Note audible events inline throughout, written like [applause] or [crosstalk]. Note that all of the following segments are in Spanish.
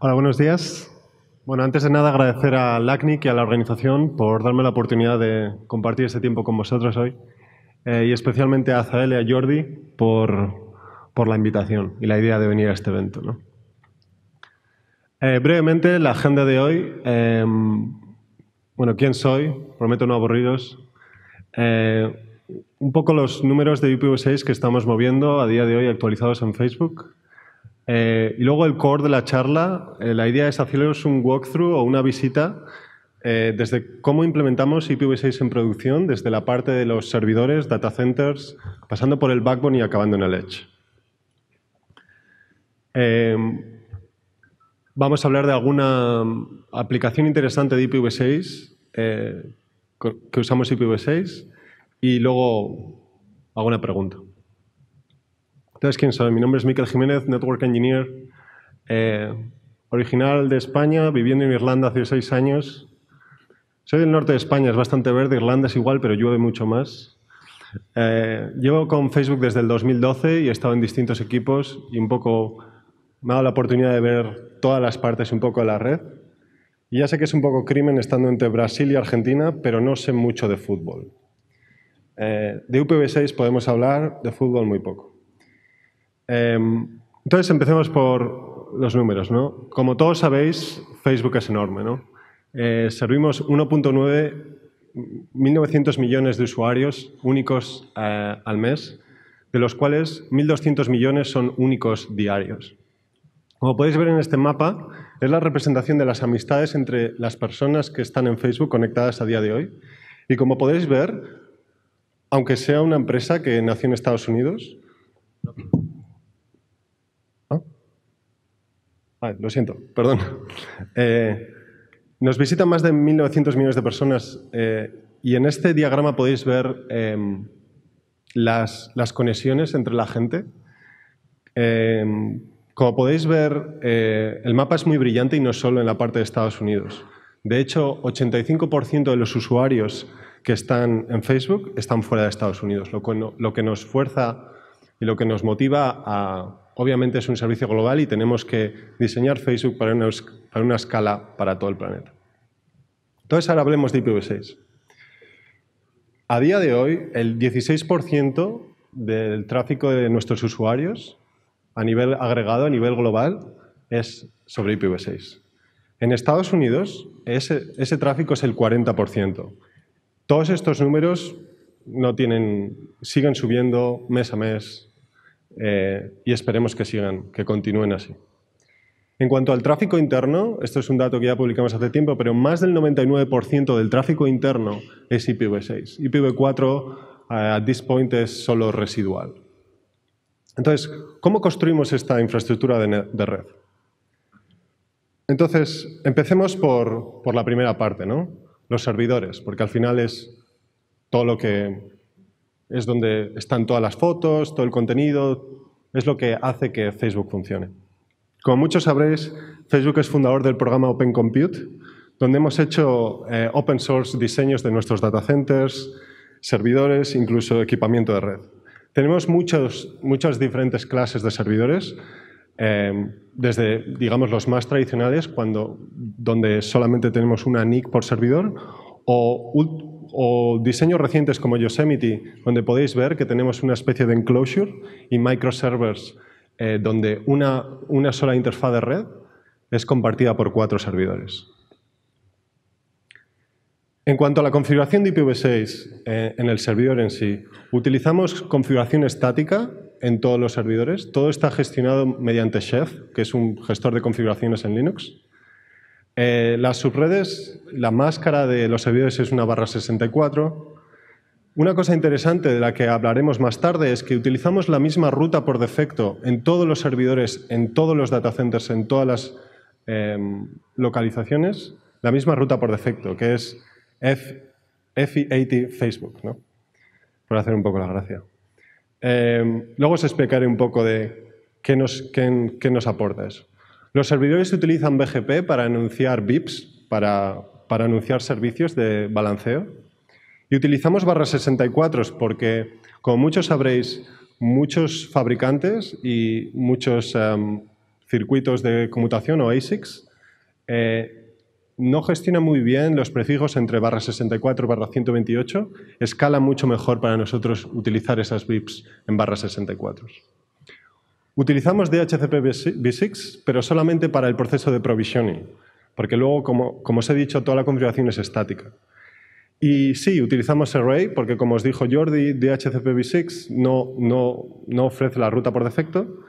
Hola, buenos días. Bueno, antes de nada agradecer a LACNIC y a la organización por darme la oportunidad de compartir este tiempo con vosotros hoy eh, y especialmente a Zael y a Jordi por, la invitación y la idea de venir a este evento. Eh, brevemente, la agenda de hoy. Eh, bueno, ¿quién soy? Prometo no aburriros. Eh, un poco los números de IPv6 que estamos moviendo a día de hoy actualizados en Facebook. Eh, y luego el core de la charla, eh, la idea es haceros un walkthrough o una visita desde cómo implementamos IPv6 en producción, desde la parte de los servidores, data centers, pasando por el backbone y acabando en el edge vamos a hablar de alguna aplicación interesante de IPv6 eh, que usamos IPv6 y luego una pregunta. Entonces, ¿quién soy? Mi nombre es Miquel Jiménez, Network Engineer, eh, original de España, viviendo en Irlanda hace seis años. Soy del norte de España, es bastante verde, Irlanda es igual, pero llueve mucho más. Eh, llevo con Facebook desde el 2012 y he estado en distintos equipos y un poco me ha dado la oportunidad de ver todas las partes un poco de la red. Y ya sé que es un poco crimen estando entre Brasil y Argentina, pero no sé mucho de fútbol. Eh, de UPv6 podemos hablar, de fútbol muy poco. Em, entonces empecemos por los números. ¿no? Como todos sabéis, Facebook es enorme. ¿no? Eh, servimos 1.9, 1.900 millones de usuarios únicos eh, al mes, de los cuales 1.200 millones son únicos diarios. Como podéis ver en este mapa, es la representación de las amistades entre las personas que están en Facebook conectadas a día de hoy. Y como podéis ver, aunque sea una empresa que nació en Estados Unidos... ¿Ah? lo siento, perdón. [laughs] Eh, nos visitan más de 1.900 millones de personas eh, y en este diagrama podéis ver em, las, las, conexiones entre la gente. Em, como podéis ver, eh, el mapa es muy brillante y no solo en la parte de Estados Unidos. De hecho, 85% de los usuarios que están en Facebook están fuera de Estados Unidos, lo que, nos fuerza y lo que nos motiva a... Obviamente es un servicio global y tenemos que diseñar Facebook para una escala para todo el planeta. Entonces ahora hablemos de IPv6. A día de hoy, el 16% del tráfico de nuestros usuarios a nivel agregado, a nivel global, es sobre IPv6. En Estados Unidos, ese, tráfico es el 40%. Todos estos números no tienen, siguen subiendo mes a mes eh, y esperemos que sigan, que continúen así. En cuanto al tráfico interno, esto es un dato que ya publicamos hace tiempo, pero más del 99% del tráfico interno es IPv6. IPv4 eh, at this point es solo residual. Entonces, ¿cómo construimos esta infraestructura de, red? Entonces, empecemos por, la primera parte, ¿no? Los servidores, porque al final es todo lo que es donde están todas las fotos, todo el contenido, es lo que hace que Facebook funcione. Como muchos sabréis, Facebook es fundador del programa Open Compute, donde hemos hecho eh, open source diseños de nuestros data centers, servidores, incluso equipamiento de red. Tenemos muchos, muchas diferentes clases de servidores, eh, desde digamos, los más tradicionales, cuando, donde solamente tenemos una NIC por servidor, o, diseños recientes como Yosemite, donde podéis ver que tenemos una especie de enclosure y microservers, eh, donde una, una sola interfaz de red es compartida por cuatro servidores. En cuanto a la configuración de IPv6 eh, en el servidor en sí, utilizamos configuración estática en todos los servidores. Todo está gestionado mediante Chef, que es un gestor de configuraciones en Linux. Eh, las subredes, la máscara de los servidores es una barra 64. Una cosa interesante de la que hablaremos más tarde es que utilizamos la misma ruta por defecto en todos los servidores, en todos los centers, en todas las eh, localizaciones, la misma ruta por defecto, que es F80 Facebook, ¿no? Por hacer un poco la gracia. Em, luego os explicaré un poco de qué nos, qué, nos aporta eso. Los servidores utilizan BGP para anunciar VIPs, para, anunciar servicios de balanceo. Y utilizamos barras 64 porque, como muchos sabréis, muchos fabricantes y muchos em, circuitos de conmutación o ASICs eh, no gestiona muy bien los prefijos entre barra 64 y barra 128. Escala mucho mejor para nosotros utilizar esas VIPs en barra 64. Utilizamos DHCP 6 pero solamente para el proceso de provisioning, porque luego, como, como os he dicho, toda la configuración es estática. Y sí, utilizamos Array porque, como os dijo Jordi, dhcpv 6 no, no ofrece la ruta por defecto,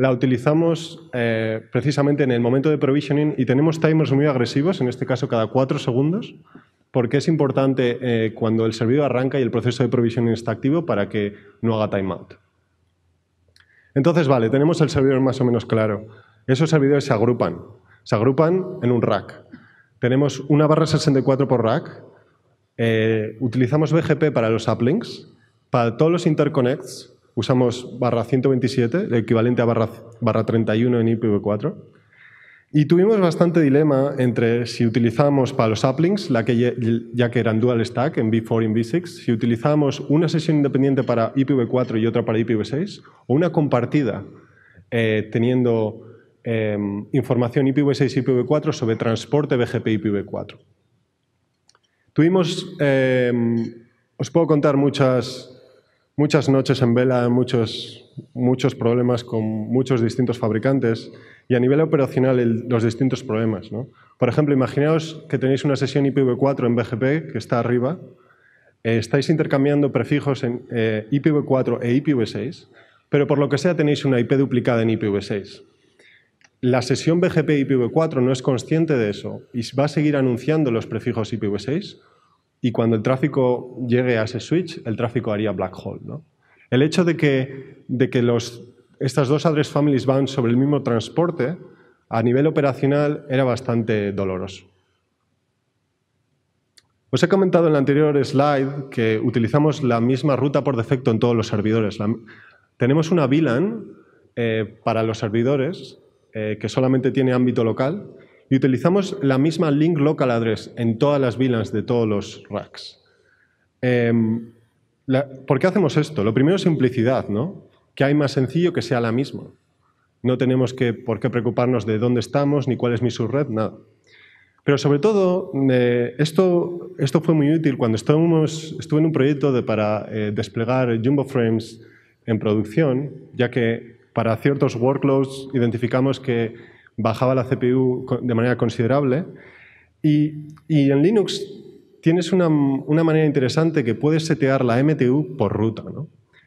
la utilizamos eh, precisamente en el momento de provisioning y tenemos timers muy agresivos, en este caso cada cuatro segundos, porque es importante eh, cuando el servidor arranca y el proceso de provisioning está activo para que no haga timeout. Entonces, vale, tenemos el servidor más o menos claro. Esos servidores se agrupan, se agrupan en un rack. Tenemos una barra 64 por rack, eh, utilizamos BGP para los uplinks, para todos los interconnects, usamos barra 127, el equivalente a barra, 31 en IPv4. Y tuvimos bastante dilema entre si utilizamos para los uplinks, la que ya que eran dual stack en v4 y v6, si utilizamos una sesión independiente para IPv4 y otra para IPv6, o una compartida eh, teniendo em, información IPv6 y IPv4 sobre transporte BGP IPv4. Tuvimos, em, os puedo contar muchas muchas noches en vela, muchos, muchos problemas con muchos distintos fabricantes y a nivel operacional los distintos problemas. Por ejemplo, imaginaos que tenéis una sesión IPv4 en BGP que está arriba, eh, estáis intercambiando prefijos en eh, IPv4 e IPv6, pero por lo que sea tenéis una IP duplicada en IPv6. La sesión BGP IPv4 no es consciente de eso y va a seguir anunciando los prefijos IPv6 y cuando el tráfico llegue a ese switch, el tráfico haría black hole. El hecho de que, de que los, estas dos address families van sobre el mismo transporte, a nivel operacional era bastante doloroso. Os he comentado en el anterior slide que utilizamos la misma ruta por defecto en todos los servidores. tenemos una VLAN eh, para los servidores eh, que solamente tiene ámbito local y utilizamos la misma link local address en todas las VLANs de todos los racks. Em, ¿Por qué hacemos esto? Lo primero es simplicidad, ¿no? Que hay más sencillo que sea la misma. No tenemos que, por qué preocuparnos de dónde estamos, ni cuál es mi subred, nada. Pero sobre todo, eh, esto, esto fue muy útil cuando estuve en un proyecto de, para eh, desplegar Jumbo Frames en producción, ya que para ciertos workloads identificamos que bajaba la CPU de manera considerable. Y, en Linux tienes una, manera interesante que puedes setear la MTU por ruta.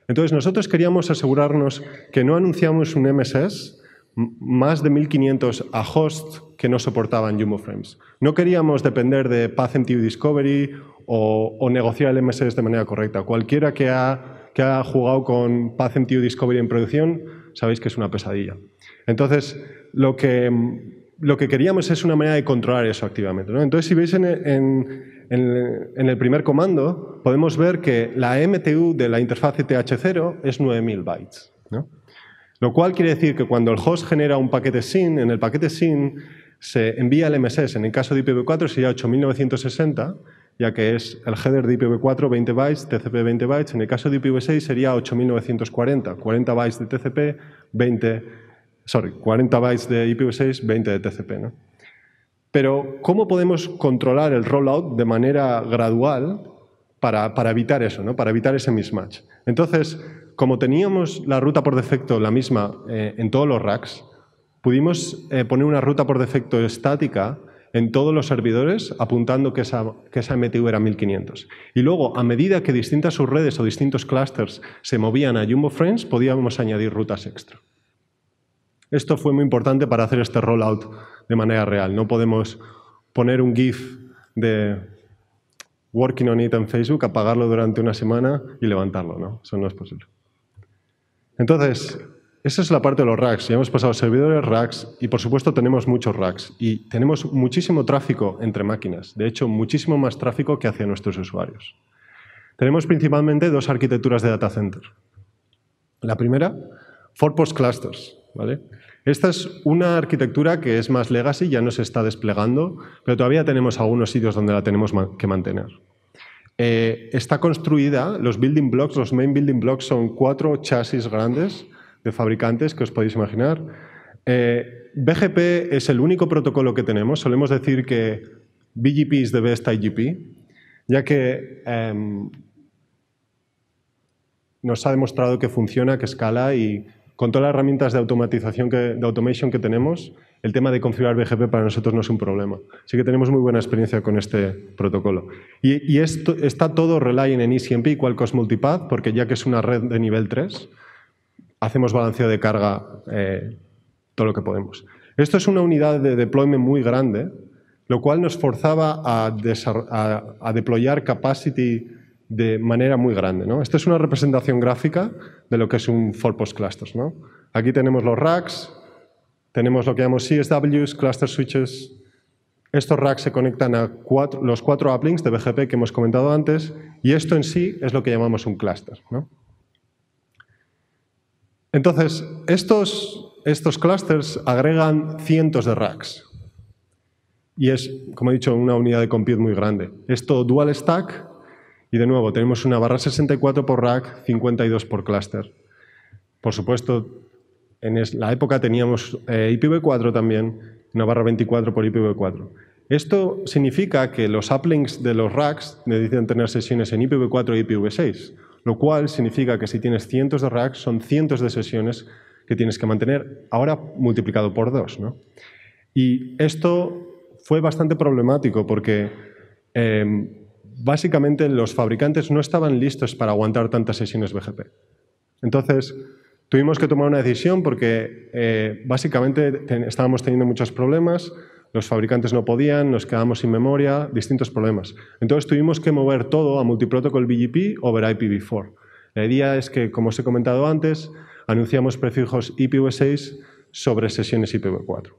Entonces nosotros queríamos asegurarnos que no anunciamos un MSS más de 1500 a host que no soportaban Jumbo Frames. No queríamos depender de PathMTU Discovery o, negociar el MSS de manera correcta. Cualquiera que ha, que ha jugado con PathMTU Discovery en producción sabéis que es una pesadilla. Entonces, lo que, lo que queríamos es una manera de controlar eso activamente. Entonces, si veis en, el primer comando, podemos ver que la MTU de la interfaz e th 0 es 9000 bytes. Lo cual quiere decir que cuando el host genera un paquete SYN, en el paquete SYN se envía el MSS, en el caso de IPv4 sería 8960, ya que es el header de IPv4 20 bytes, TCP 20 bytes. En el caso de IPv6 sería 8940, 40 bytes de TCP, 20, sorry, 40 bytes de IPv6, 20 de TCP. ¿no? Pero, ¿cómo podemos controlar el rollout de manera gradual para, evitar eso, ¿no? para evitar ese mismatch? Entonces, como teníamos la ruta por defecto la misma eh, en todos los racks, pudimos eh, poner una ruta por defecto estática en todos los servidores apuntando que esa, que esa era 1500. Y luego, a medida que distintas subredes o distintos clusters se movían a Jumbo Friends, podíamos añadir rutas extra. Esto fue muy importante para hacer este rollout de manera real. No podemos poner un GIF de working on it en Facebook, apagarlo durante una semana y levantarlo. ¿no? Eso no es posible. Entonces, esa es la parte de los racks. Ya hemos pasado servidores, racks y por supuesto tenemos muchos racks y tenemos muchísimo tráfico entre máquinas. De hecho, muchísimo más tráfico que hacia nuestros usuarios. Tenemos principalmente dos arquitecturas de data center. La primera, post Clusters. ¿vale? Esta es una arquitectura que es más legacy, ya no se está desplegando, pero todavía tenemos algunos sitios donde la tenemos que mantener. Eh, está construida, los building blocks, los main building blocks son cuatro chasis grandes de fabricantes que os podéis imaginar. Eh, BGP es el único protocolo que tenemos. Solemos decir que BGP es the best IGP, ya que em, nos ha demostrado que funciona, que escala y con todas las herramientas de automatización que, de automation que tenemos, el tema de configurar BGP para nosotros no es un problema. Así que tenemos muy buena experiencia con este protocolo. Y, esto, está todo relying en ECMP, cualcos Multipath, porque ya que es una red de nivel 3, hacemos balanceo de carga eh, todo lo que podemos. Esto es una unidad de deployment muy grande, lo cual nos forzaba a, a, deployar capacity de manera muy grande. ¿no? Esta es una representación gráfica de lo que es un For post Clusters. Aquí tenemos los racks, tenemos lo que llamamos CSWs, cluster switches. Estos racks se conectan a los cuatro uplinks de BGP que hemos comentado antes y esto en sí es lo que llamamos un cluster. ¿no? Entonces, estos, estos clusters agregan cientos de racks. Y es, como he dicho, una unidad de compute muy grande. Esto dual stack y de nuevo tenemos una barra 64 por rack, 52 por cluster. Por supuesto, en la época teníamos eh, IPv4 también, una barra 24 por IPv4. Esto significa que los uplinks de los racks necesitan tener sesiones en IPv4 y IPv6 lo cual significa que si tienes cientos de racks, son cientos de sesiones que tienes que mantener, ahora multiplicado por dos. ¿no? Y esto fue bastante problemático porque em, básicamente los fabricantes no estaban listos para aguantar tantas sesiones BGP. Entonces, tuvimos que tomar una decisión porque eh, básicamente estábamos teniendo muchos problemas, los fabricantes no podían, nos quedamos sin memoria, distintos problemas. Entonces tuvimos que mover todo a multiprotocol BGP over IPv4. La idea es que, como os he comentado antes, anunciamos prefijos IPv6 sobre sesiones IPv4.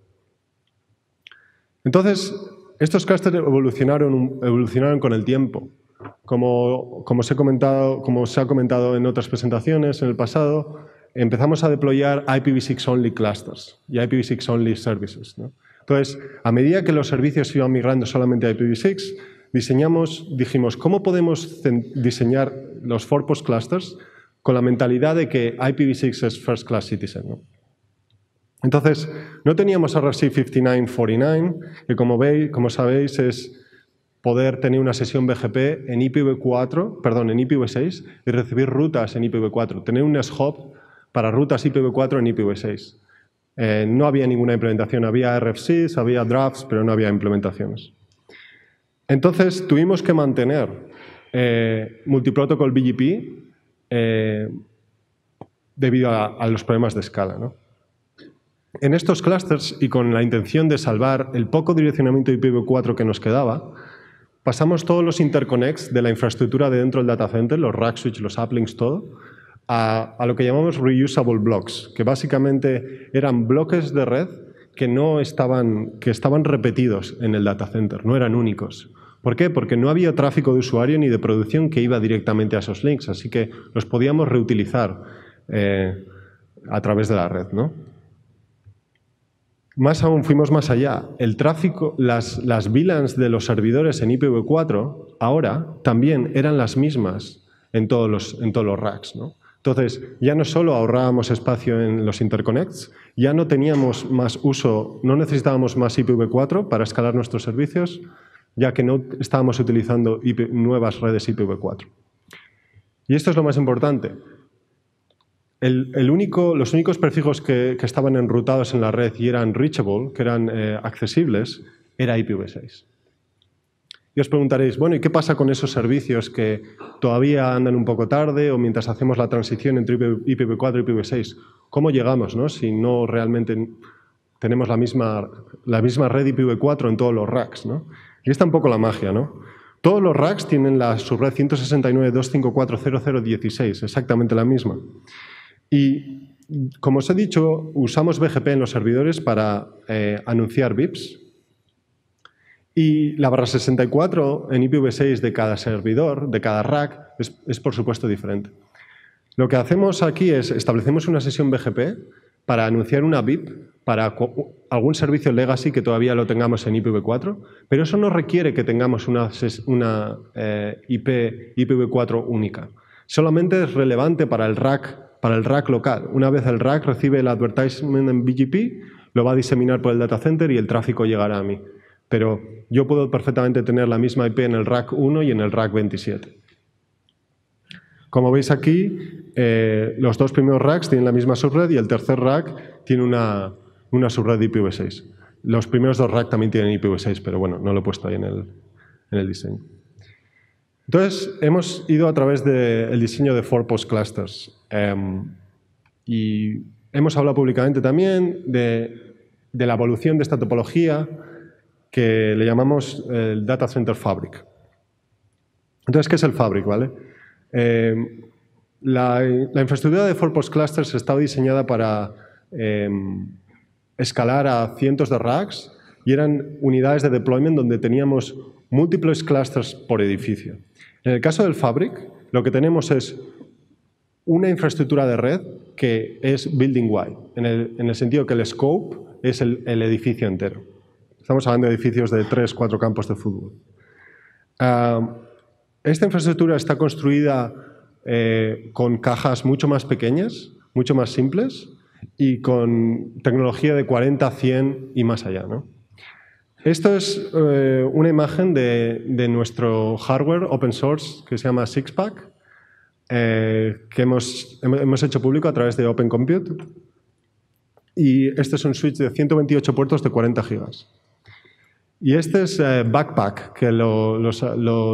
Entonces, estos clusters evolucionaron, con el tiempo. Como, os he comentado, se ha comentado en otras presentaciones en el pasado, empezamos a deployar IPv6 only clusters y IPv6 only services. ¿no? Entonces, a medida que los servicios iban migrando solamente a IPv6, diseñamos, dijimos, ¿cómo podemos diseñar los four post clusters con la mentalidad de que IPv6 es first class citizen? Entonces, no teníamos RFC 5949, que como, veis, como sabéis es poder tener una sesión BGP en IPv4, perdón, en IPv6 y recibir rutas en IPv4, tener un hop para rutas IPv4 en IPv6. Eh, no había ninguna implementación, había RFCs, había drafts, pero no había implementaciones. Entonces tuvimos que mantener eh, multiprotocol BGP eh, debido a, los problemas de escala. En estos clusters y con la intención de salvar el poco direccionamiento IPv4 que nos quedaba, pasamos todos los interconnects de la infraestructura de dentro del data center, los rack switch, los uplinks, todo, a, lo que llamamos reusable blocks, que básicamente eran bloques de red que no estaban, que estaban repetidos en el data center, no eran únicos. ¿Por qué? Porque no había tráfico de usuario ni de producción que iba directamente a esos links, así que los podíamos reutilizar eh, a través de la red. ¿no? Más aún, fuimos más allá. El tráfico, las, las VLANs de los servidores en IPv4 ahora también eran las mismas en todos los, en todos los racks. ¿no? Entonces, ya no solo ahorrábamos espacio en los interconnects, ya no teníamos más uso, no necesitábamos más IPv4 para escalar nuestros servicios, ya que no estábamos utilizando nuevas redes IPv4. Y esto es lo más importante. El, único, los únicos prefijos que, estaban enrutados en la red y eran reachable, que eran eh, accesibles, era IPv6. Y os preguntaréis, bueno, ¿y qué pasa con esos servicios que todavía andan un poco tarde o mientras hacemos la transición entre IPv4 y IPv6? ¿Cómo llegamos no? si no realmente tenemos la misma, la misma red IPv4 en todos los racks? ¿no? Y está un poco la magia, ¿no? Todos los racks tienen la subred 169.254.0016, exactamente la misma. Y como os he dicho, usamos BGP en los servidores para eh, anunciar VIPs, y la barra 64 en IPv6 de cada servidor, de cada rack, es, por supuesto diferente. Lo que hacemos aquí es establecemos una sesión BGP para anunciar una VIP para algún servicio legacy que todavía lo tengamos en IPv4, pero eso no requiere que tengamos una, una eh, IP, IPv4 única. Solamente es relevante para el, rack, para el rack local. Una vez el rack recibe el advertisement en BGP, lo va a diseminar por el data center y el tráfico llegará a mí pero yo puedo perfectamente tener la misma IP en el rack 1 y en el rack 27. Como veis aquí, eh, los dos primeros racks tienen la misma subred y el tercer rack tiene una, subred de IPv6. Los primeros dos racks también tienen IPv6, pero bueno, no lo he puesto ahí en el, diseño. Entonces, hemos ido a través del diseño de Four Post Clusters em, y hemos hablado públicamente también de, de la evolución de esta topología, que le llamamos eh, el Data Center Fabric. Entonces, ¿qué es el Fabric? ¿vale? Eh, la, infraestructura de 4-Post Clusters estaba diseñada para em, escalar a cientos de racks y eran unidades de deployment donde teníamos múltiples clusters por edificio. En el caso del Fabric, lo que tenemos es una infraestructura de red que es building wide, en el, sentido que el scope es el edificio entero. Estamos hablando de edificios de tres, cuatro campos de fútbol. Ah, esta infraestructura está construida eh, con cajas mucho más pequeñas, mucho más simples y con tecnología de 40, 100 y más allá. ¿no? Esto es eh, una imagen de, nuestro hardware open source que se llama Sixpack, eh, que hemos, hemos hecho público a través de Open Compute. Y este es un switch de 128 puertos de 40 gigas. Y este es eh, Backpack, que lo,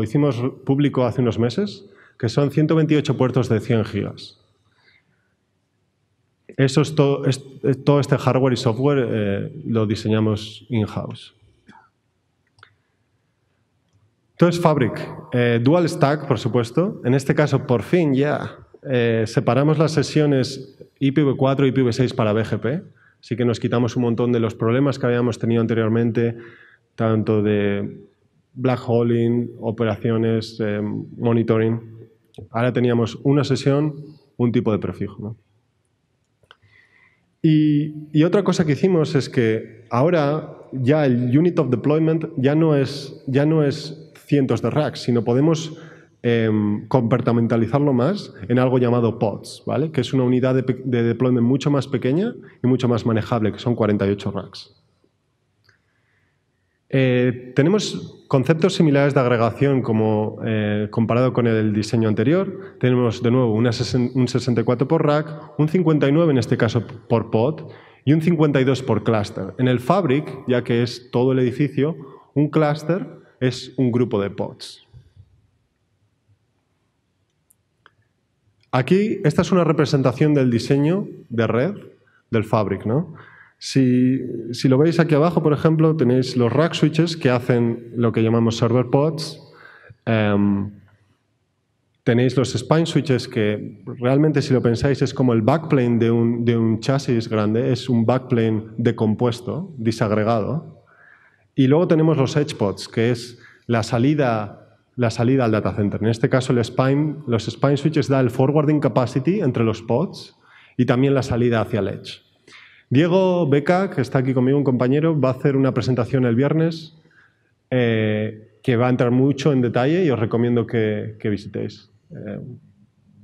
hicimos público hace unos meses, que son 128 puertos de 100 gigas. Eso es todo, este hardware y software eh, lo diseñamos in-house. Entonces, Fabric, eh, Dual Stack, por supuesto. En este caso, por fin ya separamos las sesiones IPv4 y IPv6 para BGP, así que nos quitamos un montón de los problemas que habíamos tenido anteriormente tanto de black holing, operaciones, eh, monitoring. Ahora teníamos una sesión, un tipo de prefijo. Y, otra cosa que hicimos es que ahora ya el unit of deployment ya no es, ya no es cientos de racks, sino podemos em, comportamentalizarlo más en algo llamado pods, ¿vale? que es una unidad de, de deployment mucho más pequeña y mucho más manejable, que son 48 racks. Eh, tenemos conceptos similares de agregación como eh, comparado con el diseño anterior. Tenemos de nuevo un 64 por rack, un 59 en este caso por pod y un 52 por cluster. En el Fabric, ya que es todo el edificio, un cluster es un grupo de pods. Aquí, esta es una representación del diseño de red del Fabric. ¿no? Si, lo veis aquí abajo, por ejemplo, tenéis los rack switches que hacen lo que llamamos server pods. Em, tenéis los spine switches que realmente, si lo pensáis, es como el backplane de un, chasis grande. Es un backplane decompuesto, disagregado. Y luego tenemos los edge pods, que es la salida, la salida al data center. En este caso, el spine, los spine switches da el forwarding capacity entre los pods y también la salida hacia el edge. Diego Beca, que está aquí conmigo, un compañero, va a hacer una presentación el viernes eh, que va a entrar mucho en detalle y os recomiendo que, visitéis eh,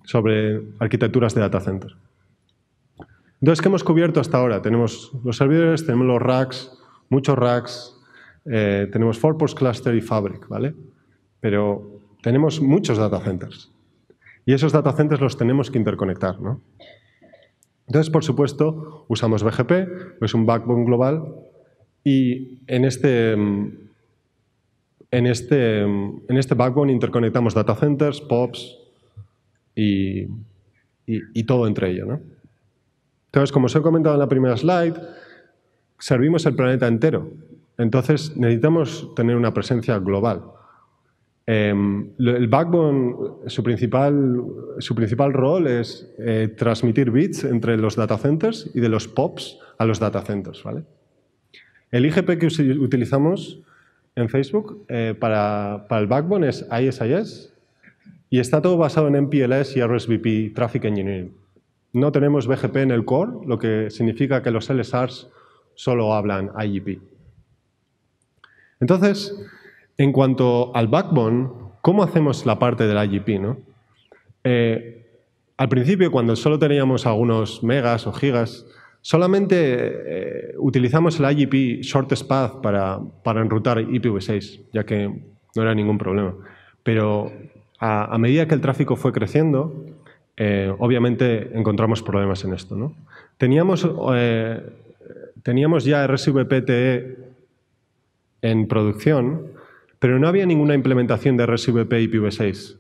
sobre arquitecturas de data Entonces, ¿qué hemos cubierto hasta ahora? Tenemos los servidores, tenemos los racks, muchos racks, eh, tenemos tenemos post Cluster y Fabric, ¿vale? Pero tenemos muchos data centers. Y esos data centers los tenemos que interconectar, ¿no? Entonces, por supuesto, usamos BGP, es un backbone global, y en este, en este, en este backbone interconectamos data centers, POPs y, todo entre ellos. Entonces, como os he comentado en la primera slide, servimos el planeta entero. Entonces, necesitamos tener una presencia global. Em, el backbone, su principal, su principal rol es eh, transmitir bits entre los data centers y de los POPs a los data centers. ¿vale? El IGP que utilizamos en Facebook eh, para, para, el backbone es ISIS y está todo basado en MPLS y RSVP, Traffic Engineering. No tenemos BGP en el core, lo que significa que los LSRs solo hablan IGP. Entonces, en cuanto al backbone, ¿cómo hacemos la parte del IGP? ¿no? Eh, al principio, cuando solo teníamos algunos megas o gigas, solamente eh, utilizamos el IGP Shortest Path para, para enrutar IPv6, ya que no era ningún problema. Pero a, medida que el tráfico fue creciendo, eh, obviamente encontramos problemas en esto. Teníamos, teníamos ya RSVPTE en producción, pero no había ninguna implementación de RSVP IPv6.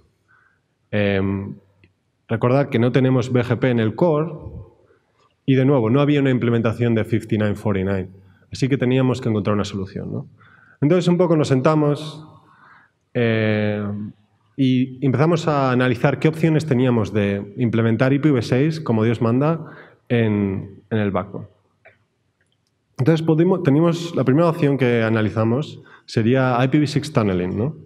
Em, recordad que no tenemos BGP en el core y de nuevo, no había una implementación de 5949, así que teníamos que encontrar una solución. ¿no? Entonces un poco nos sentamos em, y empezamos a analizar qué opciones teníamos de implementar IPv6 como Dios manda en, en el backbone. Entonces, tenemos, la primera opción que analizamos sería IPv6 tunneling. ¿no?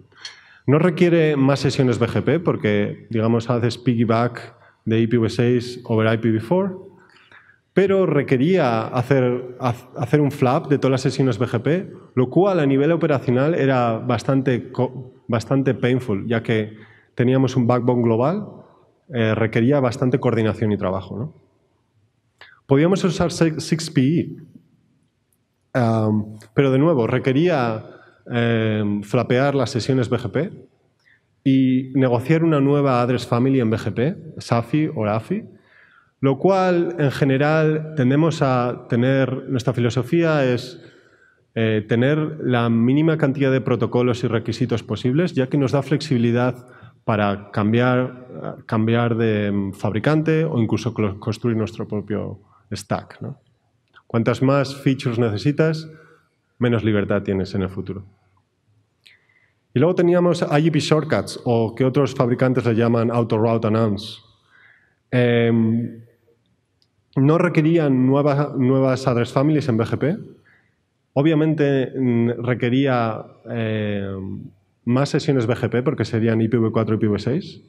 no requiere más sesiones BGP porque, digamos, haces piggyback de IPv6 over IPv4, pero requería hacer, hacer un flap de todas las sesiones BGP, lo cual a nivel operacional era bastante, bastante painful, ya que teníamos un backbone global, eh, requería bastante coordinación y trabajo. ¿no? Podíamos usar 6PE, pero de nuevo, requería em, flapear las sesiones BGP y negociar una nueva address family en BGP, SAFI o AFI, lo cual en general tendemos a tener, nuestra filosofía es eh, tener la mínima cantidad de protocolos y requisitos posibles, ya que nos da flexibilidad para cambiar, cambiar de em, fabricante o incluso construir nuestro propio stack. ¿no? Cuantas más features necesitas, menos libertad tienes en el futuro. Y luego teníamos IGP Shortcuts, o que otros fabricantes le llaman Auto Route Announce. Em, no requerían nuevas address families en BGP. Obviamente mm, requería em, más sesiones BGP, porque serían IPv4 y IPv6.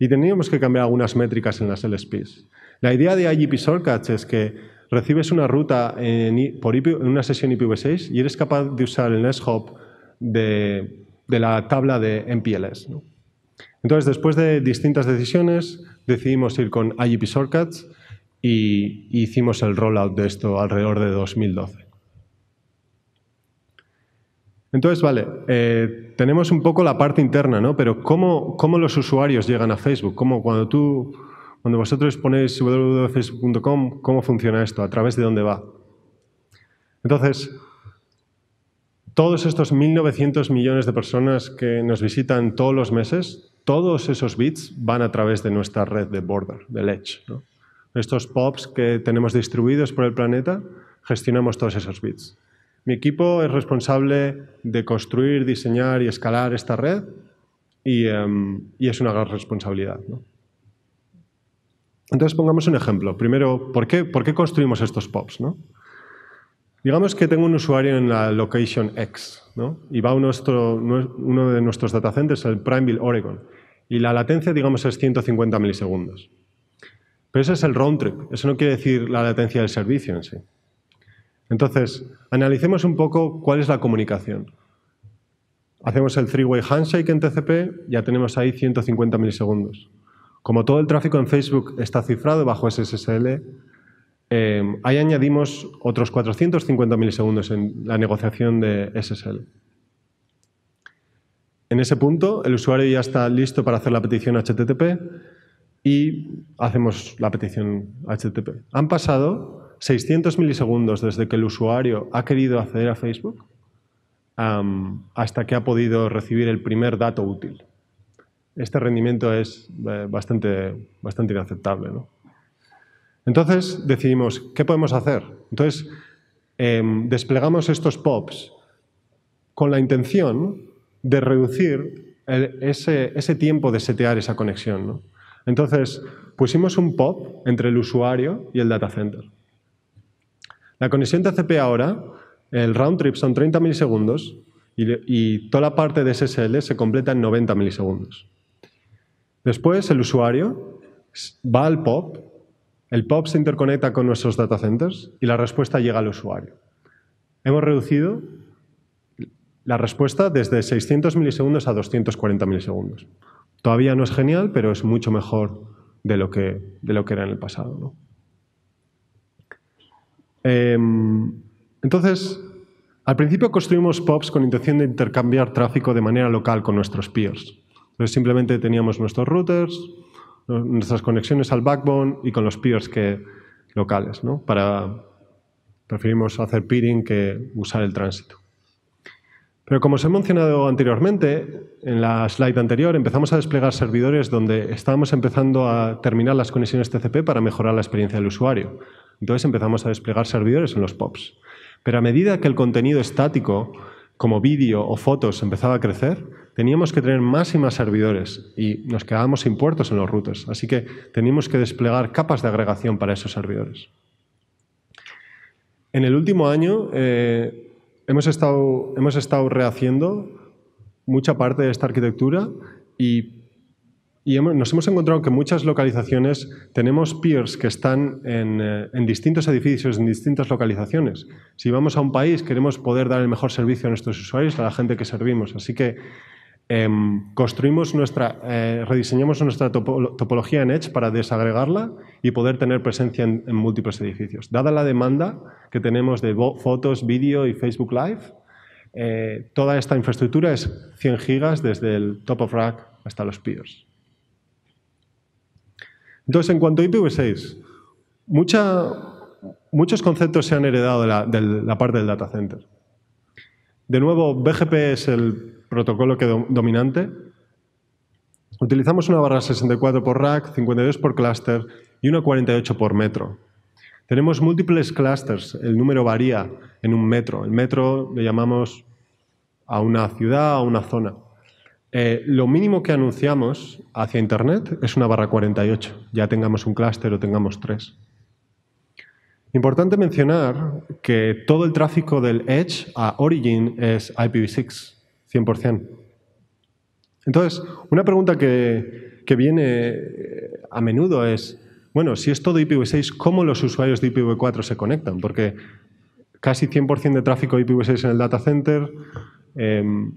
Y teníamos que cambiar algunas métricas en las LSPs. La idea de IGP Shortcuts es que recibes una ruta en, por una sesión IPv6 y eres capaz de usar el Nest hop de, la tabla de MPLS. Entonces, después de distintas decisiones, decidimos ir con IGP Shortcuts y, hicimos el rollout de esto alrededor de 2012. Entonces, vale, eh, tenemos un poco la parte interna, ¿no? Pero ¿cómo, ¿cómo, los usuarios llegan a Facebook? ¿Cómo cuando tú cuando vosotros ponéis www.facebook.com, ¿cómo funciona esto? ¿A través de dónde va? Entonces, todos estos 1.900 millones de personas que nos visitan todos los meses, todos esos bits van a través de nuestra red de border, de Ledge. ¿no? Estos POPs que tenemos distribuidos por el planeta, gestionamos todos esos bits. Mi equipo es responsable de construir, diseñar y escalar esta red y, em, es una gran responsabilidad. ¿no? Entonces pongamos un ejemplo. Primero, ¿por qué, construimos estos POPs? Digamos que tengo un usuario en la location X y va a uno de nuestros datacenters, el Primeville, Oregon, y la latencia, digamos, es 150 milisegundos. Pero ese es el round trip, eso no quiere decir la latencia del servicio en sí. Entonces, analicemos un poco cuál es la comunicación. Hacemos el three-way handshake en TCP, ya tenemos ahí 150 milisegundos. Como todo el tráfico en Facebook está cifrado bajo SSL, eh, ahí añadimos otros 450 milisegundos en la negociación de SSL. En ese punto, el usuario ya está listo para hacer la petición HTTP y hacemos la petición HTTP. Han pasado 600 milisegundos desde que el usuario ha querido acceder a Facebook hasta que ha podido recibir el primer dato útil este rendimiento es eh, bastante, bastante inaceptable. Entonces decidimos, ¿qué podemos hacer? Entonces em, desplegamos estos POPs con la intención de reducir ese, tiempo de setear esa conexión. Entonces pusimos un POP entre el usuario y el data center. La conexión TCP ahora, el round trip son 30 milisegundos y toda la parte de SSL se completa en 90 milisegundos. Después el usuario va al POP, el POP se interconecta con nuestros data centers y la respuesta llega al usuario. Hemos reducido la respuesta desde 600 milisegundos a 240 milisegundos. Todavía no es genial, pero es mucho mejor de lo que, de lo que era en el pasado. Em, entonces, al principio construimos POPs con intención de intercambiar tráfico de manera local con nuestros peers. Entonces simplemente teníamos nuestros routers, nuestras conexiones al backbone y con los peers que, locales. ¿no? Para, preferimos hacer peering que usar el tránsito. Pero como os he mencionado anteriormente, en la slide anterior empezamos a desplegar servidores donde estábamos empezando a terminar las conexiones TCP para mejorar la experiencia del usuario. Entonces empezamos a desplegar servidores en los POPs. Pero a medida que el contenido estático, como vídeo o fotos, empezaba a crecer, teníamos que tener más y más servidores y nos quedábamos sin puertos en los routers. Así que teníamos que desplegar capas de agregación para esos servidores. En el último año eh, hemos, estado, hemos estado rehaciendo mucha parte de esta arquitectura y y nos hemos encontrado que en muchas localizaciones tenemos peers que están en, eh, en, distintos edificios, en distintas localizaciones. Si vamos a un país, queremos poder dar el mejor servicio a nuestros usuarios, a la gente que servimos. Así que Em, construimos nuestra, eh, rediseñamos nuestra topología en Edge para desagregarla y poder tener presencia en, múltiples edificios. Dada la demanda que tenemos de fotos, vídeo y Facebook Live, eh, toda esta infraestructura es 100 gigas desde el top of rack hasta los peers. Entonces, en cuanto a IPv6, muchos conceptos se han heredado de la, de la parte del data center. De nuevo, BGP es el protocolo que dominante. Utilizamos una barra 64 por rack, 52 por clúster y una 48 por metro. Tenemos múltiples clusters, el número varía en un metro. El metro le llamamos a una ciudad, a una zona. Eh, lo mínimo que anunciamos hacia Internet es una barra 48, ya tengamos un clúster o tengamos tres. Importante mencionar que todo el tráfico del Edge a Origin es IPv6, 100%. Entonces, una pregunta que, viene eh, a menudo es, bueno, si es todo IPv6, ¿cómo los usuarios de IPv4 se conectan? Porque casi 100% de tráfico de IPv6 en el data center, em,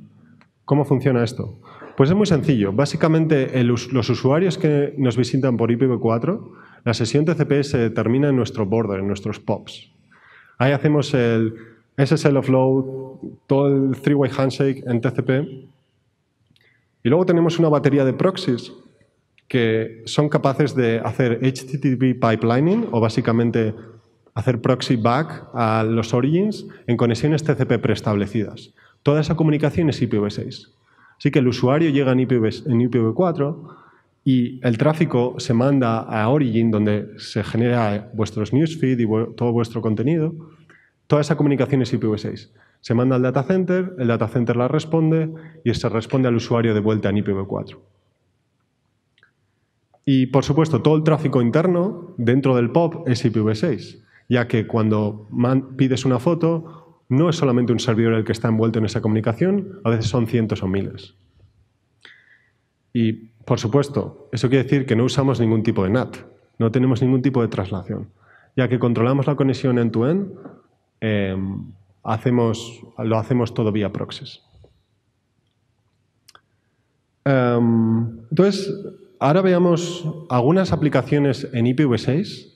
¿cómo funciona esto? Pues es muy sencillo. Básicamente, los usuarios que nos visitan por IPv4 la sesión TCP se termina en nuestro border, en nuestros POPs. Ahí hacemos el SSL offload, todo el three-way handshake en TCP. Y luego tenemos una batería de proxies que son capaces de hacer HTTP pipelining o básicamente hacer proxy back a los origins en conexiones TCP preestablecidas. Toda esa comunicación es IPv6. Así que el usuario llega en IPv4, y el tráfico se manda a Origin, donde se genera vuestros newsfeed y todo vuestro contenido, toda esa comunicación es IPv6. Se manda al data center, el data center la responde y se responde al usuario de vuelta en IPv4. Y, por supuesto, todo el tráfico interno dentro del POP es IPv6, ya que cuando pides una foto, no es solamente un servidor el que está envuelto en esa comunicación, a veces son cientos o miles. Y por supuesto, eso quiere decir que no usamos ningún tipo de NAT, no tenemos ningún tipo de traslación. Ya que controlamos la conexión end-to-end, em, lo hacemos todo vía proxies. Em, entonces, ahora veamos algunas aplicaciones en IPv6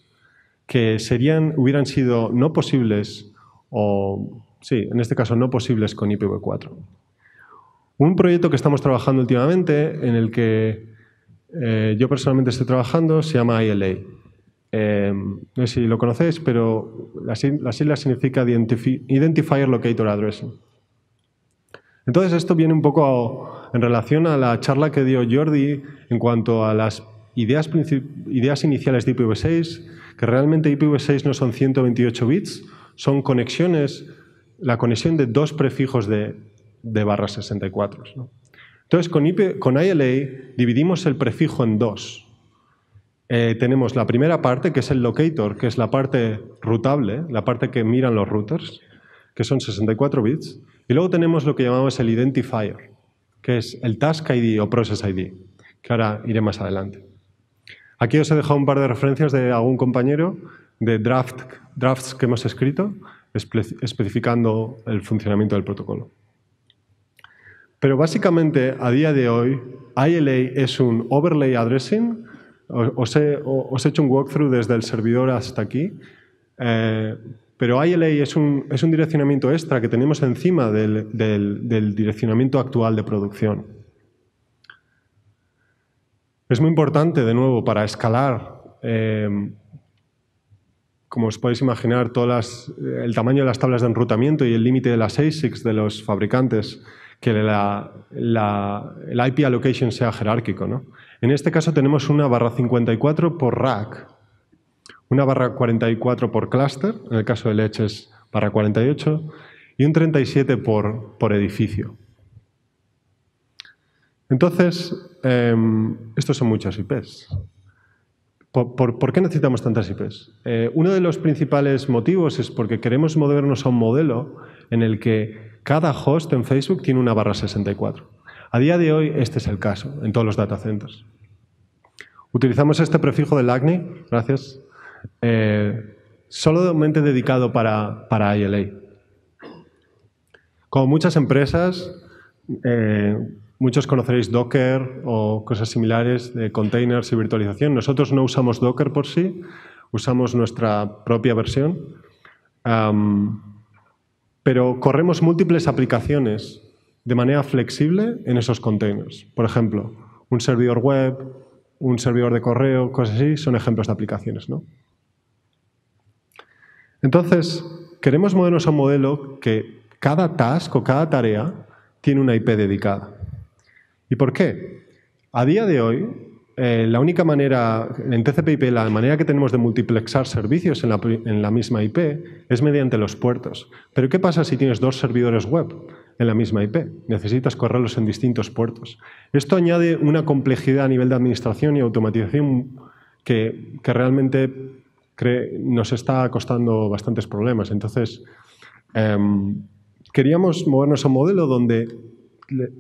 que serían, hubieran sido no posibles o, sí, en este caso no posibles con IPv4. Un proyecto que estamos trabajando últimamente, en el que eh, yo personalmente estoy trabajando, se llama ILA. Eh, no sé si lo conocéis, pero la, sigla significa Identifier Locator Addressing. Entonces esto viene un poco en relación a la charla que dio Jordi en cuanto a las ideas, ideas iniciales de IPv6, que realmente IPv6 no son 128 bits, son conexiones, la conexión de dos prefijos de de barras 64. Entonces, con, IP, con, ILA dividimos el prefijo en dos. Eh, tenemos la primera parte, que es el locator, que es la parte rutable, la parte que miran los routers, que son 64 bits. Y luego tenemos lo que llamamos el identifier, que es el task ID o process ID, que ahora iré más adelante. Aquí os he dejado un par de referencias de algún compañero de drafts que hemos escrito, especificando el funcionamiento del protocolo. Pero básicamente, a día de hoy, ILA es un overlay addressing. Os he, hecho un walkthrough desde el servidor hasta aquí. Eh, pero ILA es un, direccionamiento extra que tenemos encima del, direccionamiento actual de producción. Es muy importante, de nuevo, para escalar eh, como os podéis imaginar, todas el tamaño de las tablas de enrutamiento y el límite de las ASICs de los fabricantes que la, el IP allocation sea jerárquico. En este caso tenemos una barra 54 por rack, una barra 44 por cluster, en el caso de Edge es barra 48, y un 37 por, por edificio. Entonces, em, estos son muchas IPs. ¿Por, qué necesitamos tantas IPs? Eh, uno de los principales motivos es porque queremos movernos a un modelo en el que cada host en Facebook tiene una barra 64. A día de hoy este es el caso en todos los data centers. Utilizamos este prefijo del ACNI, gracias, eh, solamente dedicado para, para ILA. Como muchas empresas, eh, muchos conoceréis Docker o cosas similares de containers y virtualización. Nosotros no usamos Docker por sí, usamos nuestra propia versión pero corremos múltiples aplicaciones de manera flexible en esos containers. Por ejemplo, un servidor web, un servidor de correo, cosas así, son ejemplos de aplicaciones. Entonces, queremos modelos a un modelo que cada task o cada tarea tiene una IP dedicada. ¿Y por qué? A día de hoy, eh, la única manera, en TCP/IP, la manera que tenemos de multiplexar servicios en la, misma IP es mediante los puertos. Pero ¿qué pasa si tienes dos servidores web en la misma IP? Necesitas correrlos en distintos puertos. Esto añade una complejidad a nivel de administración y automatización que, realmente nos está costando bastantes problemas. Entonces, em, queríamos movernos a un modelo donde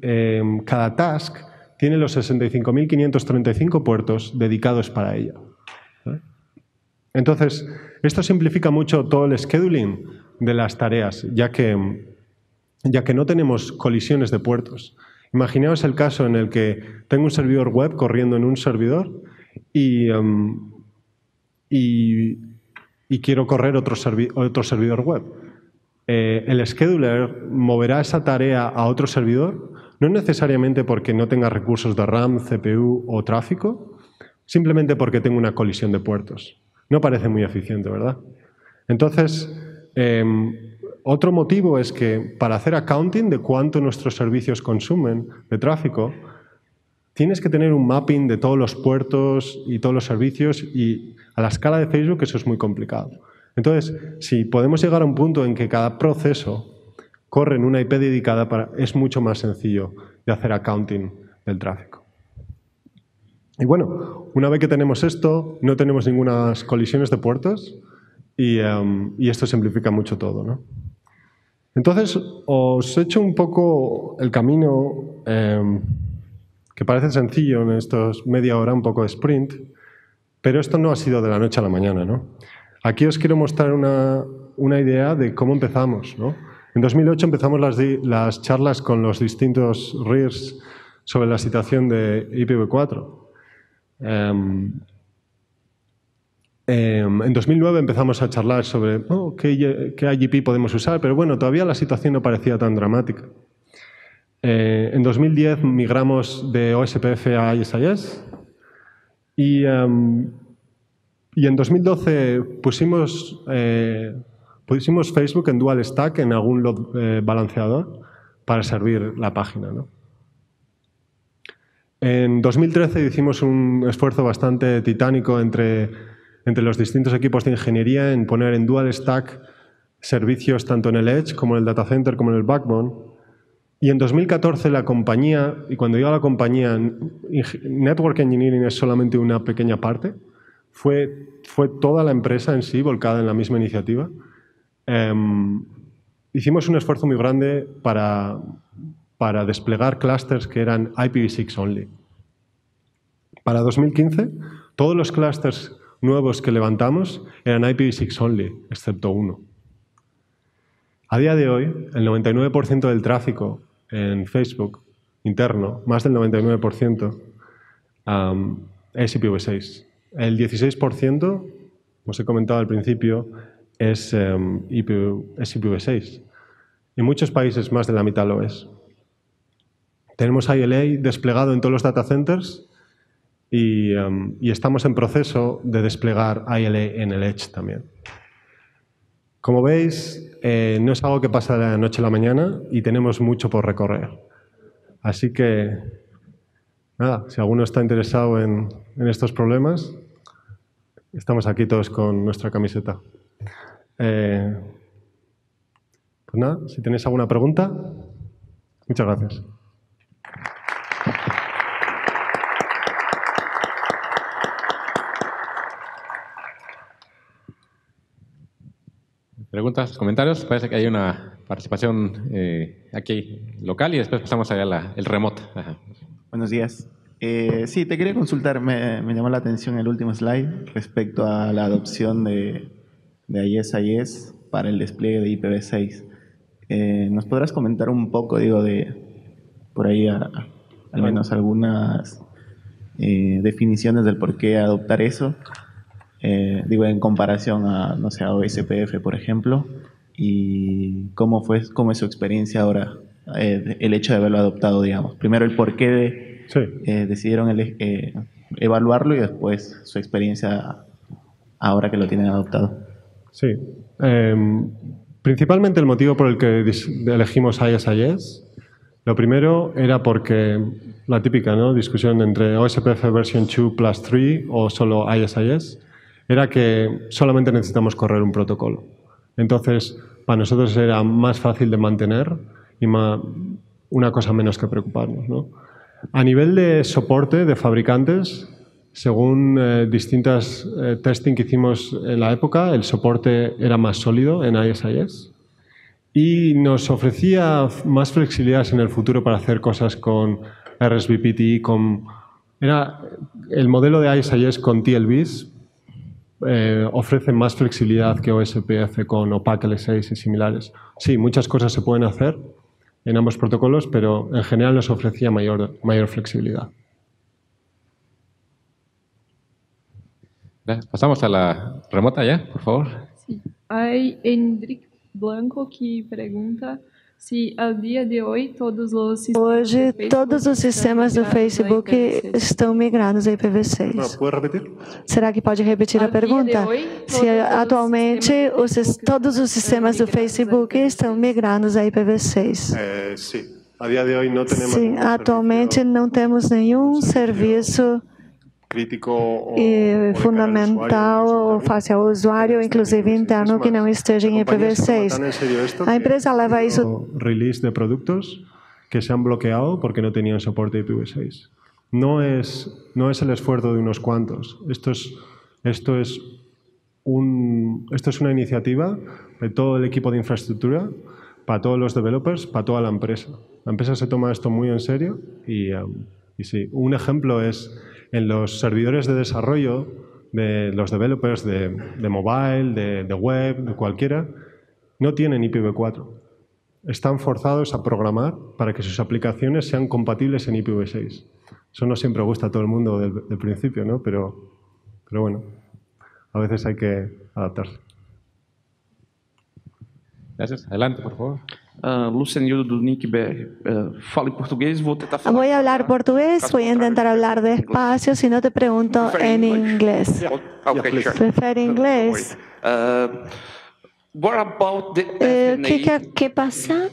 em, cada task tiene los 65.535 puertos dedicados para ella. Entonces, esto simplifica mucho todo el scheduling de las tareas, ya que, ya que no tenemos colisiones de puertos. Imaginaos el caso en el que tengo un servidor web corriendo en un servidor y, em, quiero correr otro, otro servidor web. Eh, el scheduler moverá esa tarea a otro servidor no necesariamente porque no tenga recursos de RAM, CPU o tráfico, simplemente porque tengo una colisión de puertos. No parece muy eficiente, ¿verdad? Entonces, em, otro motivo es que para hacer accounting de cuánto nuestros servicios consumen de tráfico, tienes que tener un mapping de todos los puertos y todos los servicios y a la escala de Facebook eso es muy complicado. Entonces, si podemos llegar a un punto en que cada proceso corren en una IP dedicada, para, es mucho más sencillo de hacer accounting del tráfico. Y bueno, una vez que tenemos esto, no tenemos ninguna colisiones de puertos em, y, esto simplifica mucho todo. ¿no? Entonces, os he hecho un poco el camino em, que parece sencillo en estos media hora, un poco de sprint, pero esto no ha sido de la noche a la mañana. ¿no? Aquí os quiero mostrar una, una idea de cómo empezamos. ¿no? En 2008 empezamos las, charlas con los distintos RIRS sobre la situación de IPv4. Em, em, en 2009 empezamos a charlar sobre oh, qué, IGP podemos usar, pero bueno, todavía la situación no parecía tan dramática. Eh, en 2010 migramos de OSPF a ISIS em, y, en 2012 pusimos eh, Pusimos Facebook en dual stack en algún load eh, balanceador para servir la página. En 2013 hicimos un esfuerzo bastante titánico entre, los distintos equipos de ingeniería en poner en dual stack servicios tanto en el Edge como en el data center como en el backbone. Y en 2014 la compañía, y cuando digo la compañía, Network Engineering es solamente una pequeña parte, fue, fue toda la empresa en sí volcada en la misma iniciativa. Em, hicimos un esfuerzo muy grande para, para desplegar clusters que eran IPv6 only. Para 2015, todos los clusters nuevos que levantamos eran IPv6 only, excepto uno. A día de hoy, el 99% del tráfico en Facebook interno, más del 99%, es IPv6. El 16%, como os he comentado al principio, es, IPv, 6 en muchos países más de la mitad lo es. Tenemos e ILA desplegado en todos los data centers y, em, estamos en proceso de desplegar ILA e en el Edge también. Como veis, eh, no es algo que pasa de la noche a la mañana y tenemos mucho por recorrer. Así que, nada, si alguno está interesado en estos problemas, estamos aquí todos con nuestra camiseta. Eh, pues nada, si tenéis alguna pregunta, muchas gracias. Preguntas, comentarios. Parece que hay una participación eh, aquí local y después pasamos allá la, el remoto. Buenos días. Eh, sí, te quería consultar. me, llamó la atención el último slide respecto a la adopción de de IES a IES para el despliegue de IPv6. Eh, ¿Nos podrás comentar un poco, digo, de por ahí al menos algunas eh, definiciones del por qué adoptar eso? Eh, digo, en comparación a, no sé, a OSPF, por ejemplo, y cómo fue, cómo es su experiencia ahora, el hecho de haberlo adoptado, digamos. Primero el por qué decidieron evaluarlo y después su experiencia ahora que lo tienen adoptado. Sí. Em, principalmente el motivo por el que elegimos ISIS, lo primero era porque la típica discusión entre OSPF version 2 plus 3 o solo ISIS era que solamente necesitamos correr un protocolo. Entonces, para nosotros era más fácil de mantener y una cosa menos que preocuparnos. A nivel de soporte de fabricantes, según eh, distintas eh, testing que hicimos en la época, el soporte era más sólido en ISIS y nos ofrecía más flexibilidad en el futuro para hacer cosas con RSVPT, con... Era el modelo de ISIS con TLBs eh, ofrece más flexibilidad que OSPF con OPAC L6 y similares. Sí, muchas cosas se pueden hacer en ambos protocolos, pero en general nos ofrecía mayor flexibilidad. Passamos a la remota ya, por favor. Sí. Hay Hendrik Blanco que pregunta se ao dia de hoje todos os hoje todos os sistemas do Facebook estão migrados a IPv6. Ah, Será que pode repetir a pergunta? Se atualmente os, todos os sistemas do Facebook estão migrados a IPv6? Sim, atualmente não temos nenhum serviço crítico eh, fundamental face usuario usuario, este inclusive interno, que no esté em en IPv6. la empresa leva eso Release de productos que se han bloqueado porque no tenían soporte IPv6. No es, no es el esfuerzo de unos cuantos. Esto es, esto es, un, esto es una iniciativa de todo el equipo de infraestructura, para todos los developers, para toda la empresa. La empresa se toma esto muy en serio y, em, y sí, un ejemplo es en los servidores de desarrollo de los developers de, mobile, de, web, de cualquiera, no tienen IPv4. Están forzados a programar para que sus aplicaciones sean compatibles en IPv6. Eso no siempre gusta a todo el mundo del, principio, ¿no? Pero, pero bueno, a veces hay que adaptarse. Gracias. Adelante, por favor. Ah, eh, em voy a hablar portugués, voy a intentar hablar despacio, si no te pregunto en inglés. inglés. Uh, eh, ¿Qué, ¿Qué pasa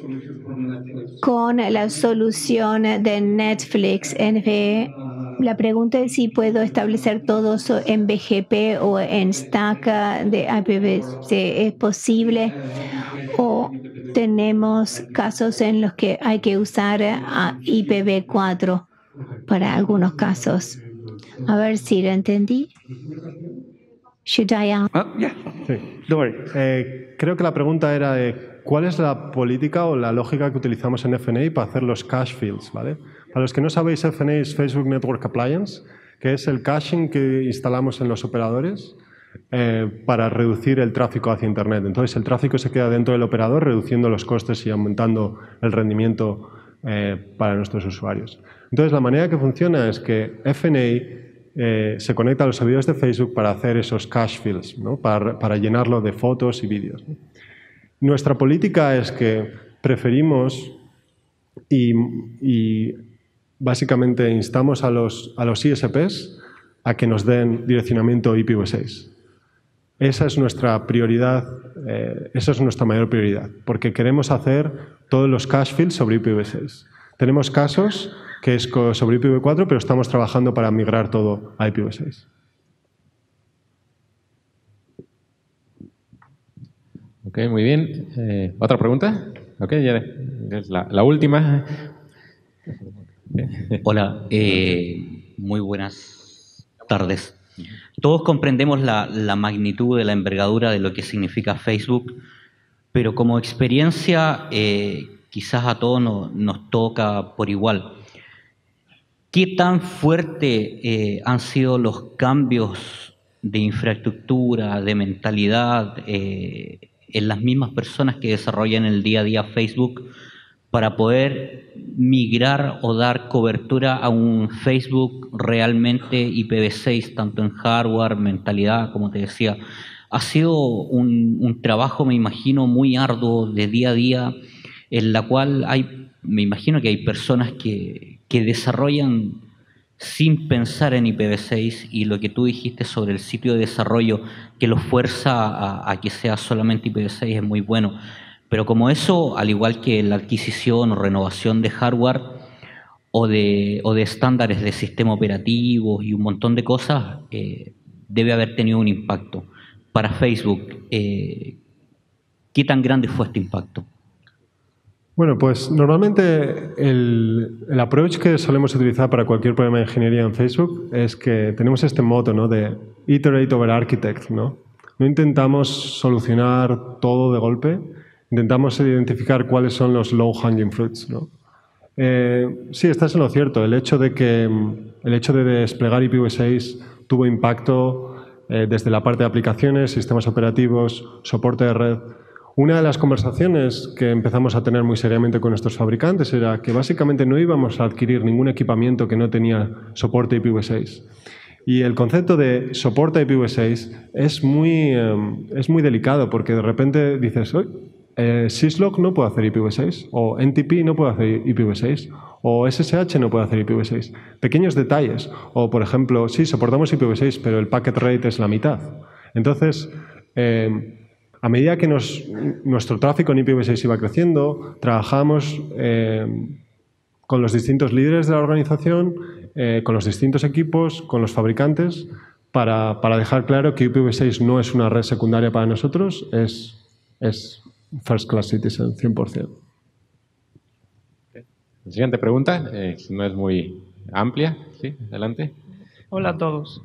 con la solución de Netflix? E? La pregunta es si puedo establecer todos en BGP o en Stack de IPv6. ¿Es posible? o tenemos casos en los que hay que usar eh, IPv4 para algunos casos. A ver si lo entendí. Should I ah, sí. worry. Eh, creo que la pregunta era de cuál es la política o la lógica que utilizamos en FNA para hacer los cache fields, ¿vale? Para los que no sabéis, FNA es Facebook Network Appliance, que es el caching que instalamos en los operadores eh, para reducir el tráfico hacia Internet. Entonces el tráfico se queda dentro del operador reduciendo los costes y aumentando el rendimiento eh, para nuestros usuarios. Entonces la manera que funciona es que FNA eh, se conecta a los servidores de Facebook para hacer esos cache fills, para, llenarlo de fotos y vídeos. Nuestra política es que preferimos y, y básicamente instamos a los, a los ISPs a que nos den direccionamiento IPv6. Esa es nuestra prioridad, eh, esa es nuestra mayor prioridad, porque queremos hacer todos los cash fields sobre IPv6. Tenemos casos que es sobre IPv4, pero estamos trabajando para migrar todo a IPv6. Ok, muy bien. Eh, ¿Otra pregunta? Ok, ya es la, última. Hola, eh, muy buenas tardes. Todos comprendemos la, magnitud de la envergadura de lo que significa Facebook, pero como experiencia eh, quizás a todos nos toca por igual. ¿Qué tan fuerte eh, han sido los cambios de infraestructura, de mentalidad eh, en las mismas personas que desarrollan el día a día Facebook para poder migrar o dar cobertura a un Facebook realmente IPv6, tanto en hardware, mentalidad, como te decía. Ha sido un, trabajo, me imagino, muy arduo de día a día, en la cual hay, me imagino que hay personas que, desarrollan sin pensar en IPv6 y lo que tú dijiste sobre el sitio de desarrollo que lo fuerza a, que sea solamente IPv6 es muy bueno. Pero como eso, al igual que la adquisición o renovación de hardware o de, estándares de sistema operativo y un montón de cosas, eh, debe haber tenido un impacto. Para Facebook, eh, ¿qué tan grande fue este impacto? Bueno, pues normalmente el, approach que solemos utilizar para cualquier problema de ingeniería en Facebook es que tenemos este moto de iterate over architect. no intentamos solucionar todo de golpe, intentamos identificar cuáles son los low hanging fruits. ¿no? Eh, sí, estás en lo cierto. El hecho de que mm, el hecho de desplegar IPv6 tuvo impacto eh, desde la parte de aplicaciones, sistemas operativos, soporte de red. Una de las conversaciones que empezamos a tener muy seriamente con nuestros fabricantes era que básicamente no íbamos a adquirir ningún equipamiento que no tenía soporte IPv6. Y el concepto de soporte IPv6 es muy, em, es muy delicado porque de repente dices, eh, Syslog no puede hacer IPv6, o NTP no puede hacer IPv6, o SSH no puede hacer IPv6. Pequeños detalles, o por ejemplo, sí, soportamos IPv6, pero el packet rate es la mitad. Entonces, em, a medida que nuestro tráfico en IPv6 iba creciendo, trabajamos em, con los distintos líderes de la organización, eh, con los distintos equipos, con los fabricantes, para, dejar claro que IPv6 no es una red secundaria para nosotros, es, es first class citizen, 100%. La siguiente pregunta, eh, no es muy amplia, adelante. Hola a todos.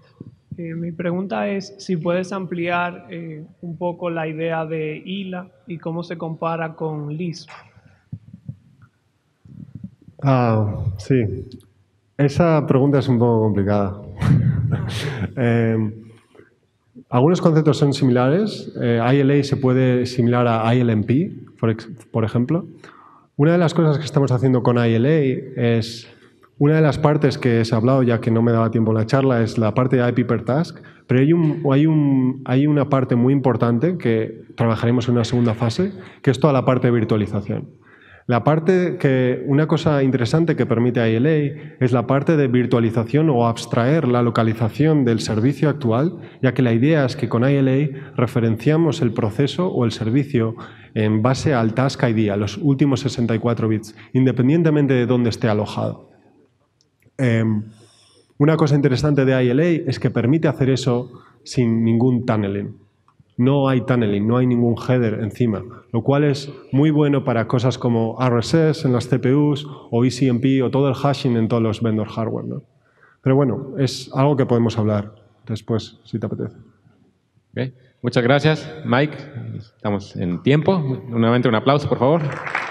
Eh, mi pregunta es si puedes ampliar eh, un poco la idea de ILA y cómo se compara con lis Ah, sí. Esa pregunta es un poco complicada. [laughs] Algunos conceptos son similares. Eh, ILA se puede similar a ILMP, por, ejemplo. Una de las cosas que estamos haciendo con ILA es... Una de las partes que se ha hablado, ya que no me daba tiempo en la charla, es la parte de IP per task, pero hay, hay una parte muy importante que trabajaremos en una segunda fase, que es toda la parte de virtualización. La parte que, una cosa interesante que permite ILA es la parte de virtualización o abstraer la localización del servicio actual, ya que la idea es que con ILA referenciamos el proceso o el servicio en base al task ID, a los últimos 64 bits, independientemente de dónde esté alojado. Em, una cosa interesante de ILA es que permite hacer eso sin ningún tunneling no hay tunneling, no hay ningún header encima, lo cual es muy bueno para cosas como RSS en las CPUs o ECMP o todo el hashing en todos los vendors hardware. ¿no? Pero bueno, es algo que podemos hablar después, si te apetece. Muchas gracias, Mike. Estamos en tiempo. Nuevamente un aplauso, por favor.